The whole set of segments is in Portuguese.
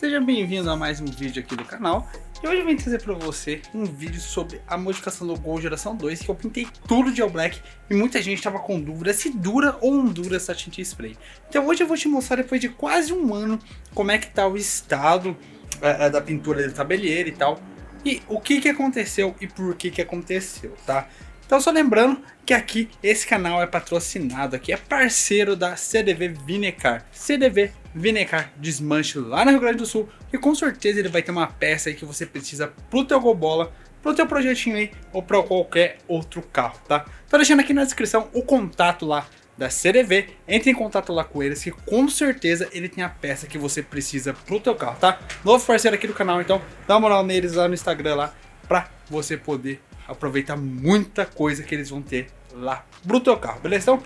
Seja bem-vindo a mais um vídeo aqui do canal. E hoje eu vim trazer para você um vídeo sobre a modificação do Gol geração 2, que eu pintei tudo de All Black e muita gente estava com dúvida se dura ou não dura essa tinta spray. Então hoje eu vou te mostrar depois de quase um ano como é que tá o estado é, é, da pintura do tabelheiro e tal. E o que que aconteceu e por que que aconteceu, tá? Então só lembrando que aqui esse canal é patrocinado, aqui é parceiro da CDV Vinecar. CDV Vinecar Desmanche lá no Rio Grande do Sul, que com certeza ele vai ter uma peça aí que você precisa pro teu Golbola, pro teu projetinho aí ou para qualquer outro carro, tá? Tô deixando aqui na descrição o contato lá da CDV, entre em contato lá com eles que com certeza ele tem a peça que você precisa pro teu carro, tá? Novo parceiro aqui do canal, então dá uma moral neles lá no Instagram lá para você poder aproveitar muita coisa que eles vão ter lá pro teu carro, beleza? Então,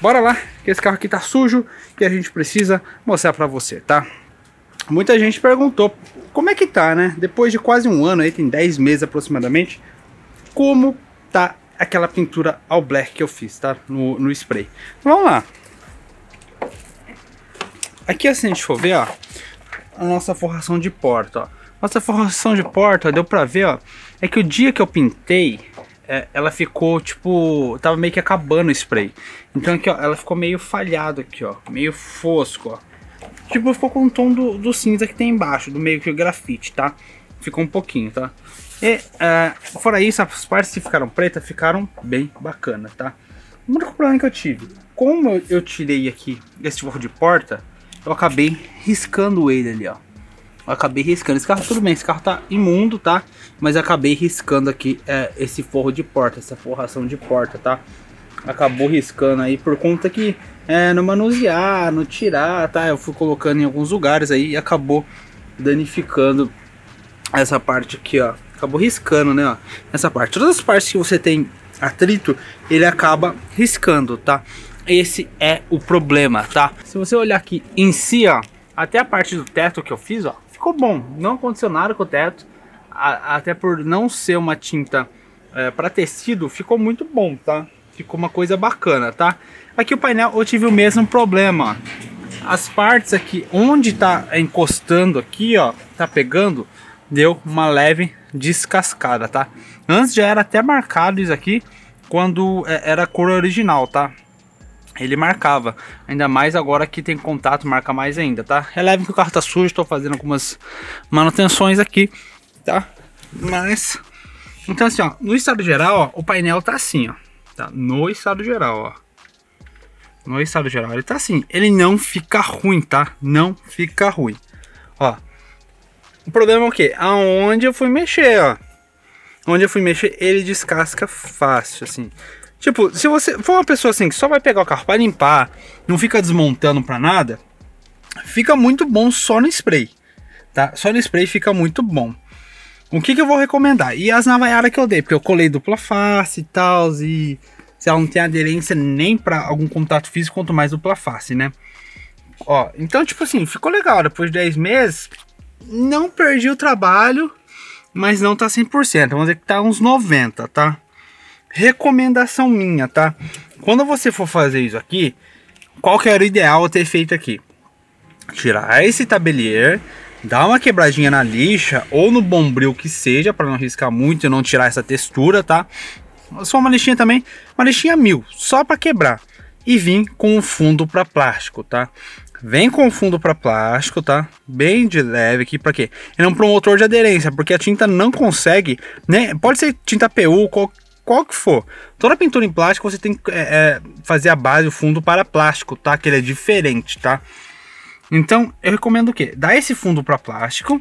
bora lá, que esse carro aqui tá sujo e a gente precisa mostrar pra você, tá? Muita gente perguntou como é que tá, né? Depois de quase um ano, aí tem 10 meses aproximadamente, como tá aquela pintura ao black que eu fiz, tá? No, no spray. Então, vamos lá. Aqui, assim, a gente for ver, ó, a nossa forração de porta, ó. Nossa forração de porta, ó, deu pra ver, ó, é que o dia que eu pintei, é, ela ficou, tipo, tava meio que acabando o spray. Então aqui, ó, ela ficou meio falhado aqui, ó, meio fosco, ó. Tipo, ficou com o tom do, do cinza que tem embaixo, do meio que o grafite, tá? Ficou um pouquinho, tá? E, uh, fora isso, as partes que ficaram pretas ficaram bem bacana, tá? O único problema que eu tive, como eu tirei aqui esse forro tipo de porta, eu acabei riscando ele ali, ó acabei riscando esse carro. Tudo bem, esse carro tá imundo, tá? Mas acabei riscando aqui é, esse forro de porta, essa forração de porta, tá? Acabou riscando aí por conta que é, no manusear, no tirar, tá? Eu fui colocando em alguns lugares aí e acabou danificando essa parte aqui, ó. Acabou riscando, né, ó. Essa parte. Todas as partes que você tem atrito, ele acaba riscando, tá? Esse é o problema, tá? Se você olhar aqui em si, ó, até a parte do teto que eu fiz, ó, ficou bom. Não aconteceu nada com o teto, a, até por não ser uma tinta é, para tecido, ficou muito bom, tá? Ficou uma coisa bacana, tá? Aqui o painel eu tive o mesmo problema. As partes aqui, onde tá encostando aqui, ó, tá pegando, deu uma leve descascada, tá? Antes já era até marcado isso aqui quando é, era a cor original, tá? ele marcava. Ainda mais agora que tem contato, marca mais ainda, tá? Releve é que o carro tá sujo, estou fazendo algumas manutenções aqui, tá? Mas, então assim, ó, no estado geral, ó, o painel tá assim, ó, tá? No estado geral, ó. No estado geral, ele tá assim. Ele não fica ruim, tá? Não fica ruim. Ó, o problema é o que? Aonde eu fui mexer, ó. Onde eu fui mexer, ele descasca fácil, assim. Tipo, se você for uma pessoa assim que só vai pegar o carro para limpar, não fica desmontando para nada, fica muito bom só no spray, tá? Só no spray fica muito bom. O que, que eu vou recomendar? E as navaiadas que eu dei, porque eu colei dupla face e tal, e se ela não tem aderência nem para algum contato físico, quanto mais dupla face, né? Ó, então, tipo assim, ficou legal. Depois de 10 meses, não perdi o trabalho, mas não tá 100%. Vamos dizer que tá uns 90%, tá? recomendação minha, tá? Quando você for fazer isso aqui, qual que era o ideal ter feito aqui? Tirar esse tabelier, dar uma quebradinha na lixa ou no bombril que seja, para não riscar muito e não tirar essa textura, tá? Só uma lixinha também, uma lixinha mil, só para quebrar. E vim com o fundo para plástico, tá? Vem com o fundo para plástico, tá? Bem de leve aqui, para quê? Ele é um promotor de aderência, porque a tinta não consegue, né? Pode ser tinta PU, qualquer qual que for. Toda pintura em plástico você tem que é, é fazer a base, o fundo para plástico, tá? Que ele é diferente, tá? Então, eu recomendo o quê? Dá esse fundo para plástico,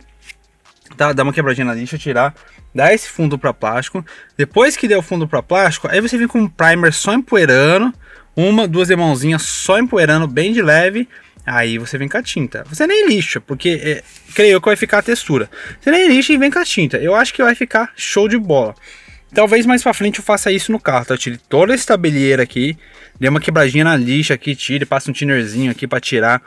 tá? Dá uma quebradinha na lixa, tirar. Dá esse fundo para plástico. Depois que der o fundo para plástico, aí você vem com um primer só empoeirando. Uma, duas mãozinhas só empoeirando bem de leve. Aí você vem com a tinta. Você nem lixa, porque é, creio que vai ficar a textura. Você nem lixa e vem com a tinta. Eu acho que vai ficar show de bola. Talvez mais para frente eu faça isso no carro, tá? Eu tire toda essa tabelheira aqui, dê uma quebradinha na lixa aqui, tire, passe um tinerzinho aqui para tirar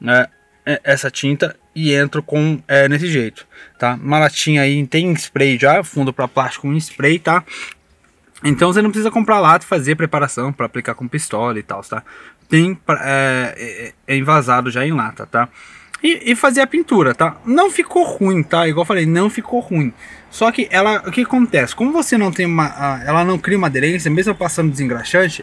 né, é, essa tinta e entro com é, nesse jeito, tá? Uma latinha aí tem spray já, fundo para plástico um spray, tá? Então você não precisa comprar lata e fazer preparação para aplicar com pistola e tal, tá? Tem é, é, é, é envasado já em lata, tá? e, e fazer a pintura, tá? Não ficou ruim, tá? Igual eu falei, não ficou ruim. Só que ela, o que acontece? Como você não tem uma, ela não cria uma aderência, mesmo passando desengraxante,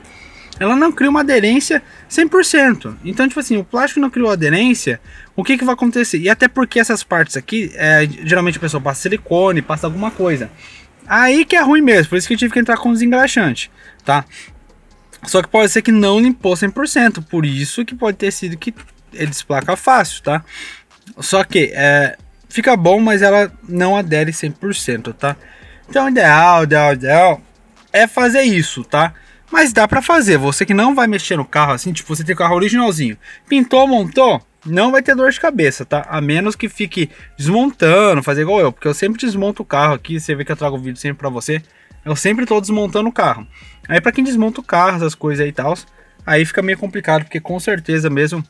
ela não cria uma aderência 100%. Então, tipo assim, o plástico não criou aderência, o que, que vai acontecer? E até porque essas partes aqui, é, geralmente a pessoa passa silicone, passa alguma coisa. Aí que é ruim mesmo, por isso que eu tive que entrar com desengraxante, tá? Só que pode ser que não limpou 100%, por isso que pode ter sido que ele desplaca fácil, tá? Só que é, fica bom, mas ela não adere 100%, tá? Então, ideal, ideal, ideal é fazer isso, tá? Mas dá para fazer. Você que não vai mexer no carro assim, tipo, você tem o carro originalzinho, pintou, montou, não vai ter dor de cabeça, tá? A menos que fique desmontando, fazer igual eu, porque eu sempre desmonto o carro aqui, você vê que eu trago o vídeo sempre para você. Eu sempre tô desmontando o carro. Aí para quem desmonta o carro, essas coisas aí e tal, aí fica meio complicado, porque com certeza mesmo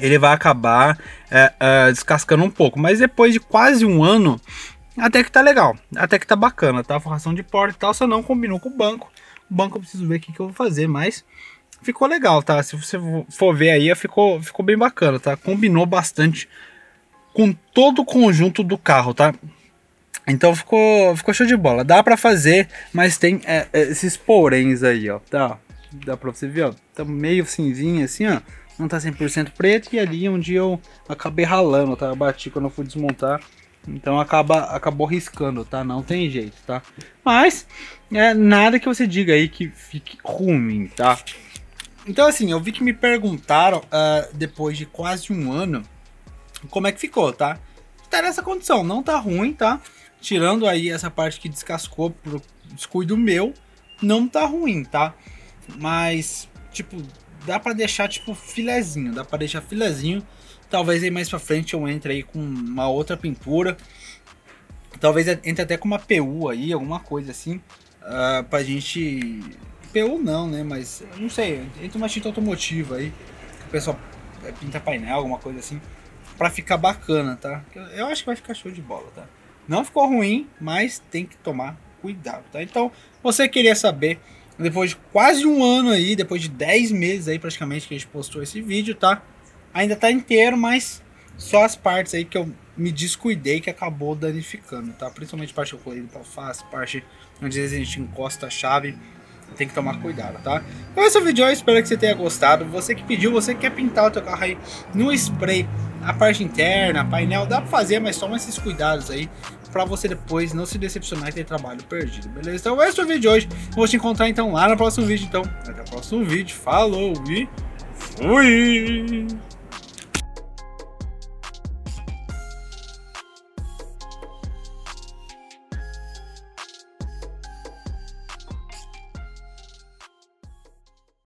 ele vai acabar é, é, descascando um pouco. Mas depois de quase um ano, até que tá legal, até que tá bacana, tá? forração de porta e tal, só não combinou com o banco. O banco eu preciso ver o que, que eu vou fazer, mas ficou legal, tá? Se você for ver aí, ficou, ficou bem bacana, tá? Combinou bastante com todo o conjunto do carro, tá? Então ficou, ficou show de bola. Dá para fazer, mas tem é, é, esses poréns aí, ó. Tá? Dá pra você ver, ó. Tá meio cinzinho assim, ó não tá 100% preto. E ali onde eu acabei ralando, tá? Eu bati quando eu fui desmontar. Então acaba, acabou riscando, tá? Não tem jeito, tá? Mas é nada que você diga aí que fique ruim, tá? Então assim, eu vi que me perguntaram uh, depois de quase um ano como é que ficou, tá? Tá nessa condição, não tá ruim, tá? Tirando aí essa parte que descascou por descuido meu, não tá ruim, tá? Mas, tipo, dá para deixar tipo filezinho, dá para deixar filezinho. Talvez aí mais para frente eu entre aí com uma outra pintura. Talvez entre até com uma PU aí, alguma coisa assim, uh, pra gente PU não, né, mas não sei, entre uma tinta automotiva aí, que o pessoal eh, pinta painel, alguma coisa assim, para ficar bacana, tá? Eu acho que vai ficar show de bola, tá? Não ficou ruim, mas tem que tomar cuidado, tá? Então, você queria saber depois de quase um ano aí, depois de 10 meses aí praticamente que a gente postou esse vídeo, tá? Ainda tá inteiro, mas só as partes aí que eu me descuidei que acabou danificando, tá? Principalmente parte do colorido pra face, parte onde às vezes a gente encosta a chave, tem que tomar cuidado, tá? Então esse é o vídeo, eu espero que você tenha gostado. Você que pediu, você que quer pintar o teu carro aí no spray a parte interna, painel, dá para fazer, mas toma esses cuidados aí para você depois não se decepcionar e ter trabalho perdido, beleza? Então esse foi o vídeo de hoje, vou te encontrar então lá no próximo vídeo, então até o próximo vídeo, falou e fui!